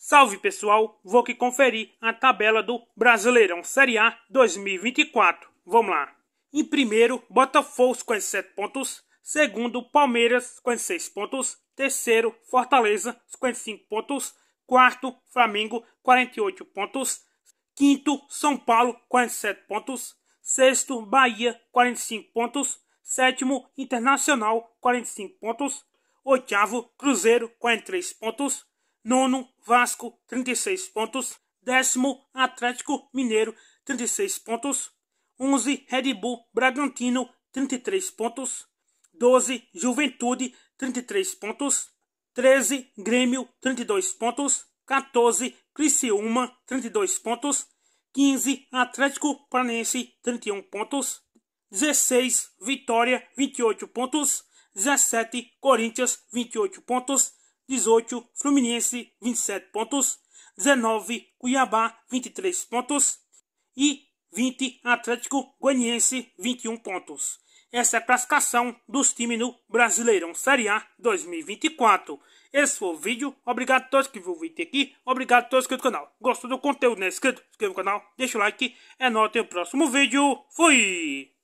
Salve pessoal, vou que conferir a tabela do Brasileirão Série A 2024. Vamos lá. Em primeiro, Botafogo com 7 pontos. Segundo, Palmeiras com 6 pontos. Terceiro, Fortaleza, 55 pontos. Quarto, Flamengo, 48 pontos. Quinto, São Paulo, 47 pontos. Sexto, Bahia, 45 pontos. Sétimo, Internacional, 45 pontos. Oitavo, Cruzeiro, 43 pontos. Nono, Vasco, 36 pontos. Décimo, Atlético Mineiro, 36 pontos. 11, Red Bull Bragantino, 33 pontos. 12, Juventude, 33 pontos. 13, Grêmio, 32 pontos. 14, Criciúma, 32 pontos. 15, Atlético Paranaense, 31 pontos. 16, Vitória, 28 pontos. 17, Corinthians, 28 pontos. 18, Fluminense, 27 pontos. 19, Cuiabá, 23 pontos. E 20, Atlético Goianiense, 21 pontos. Essa é a classificação dos times no Brasileirão Série A 2024. Esse foi o vídeo. Obrigado a todos que viram o vídeo aqui. Obrigado a todos que no canal. Gostou do conteúdo, né? Inscrito? Inscreva no canal, deixa o like. É nóis, até o próximo vídeo. Fui!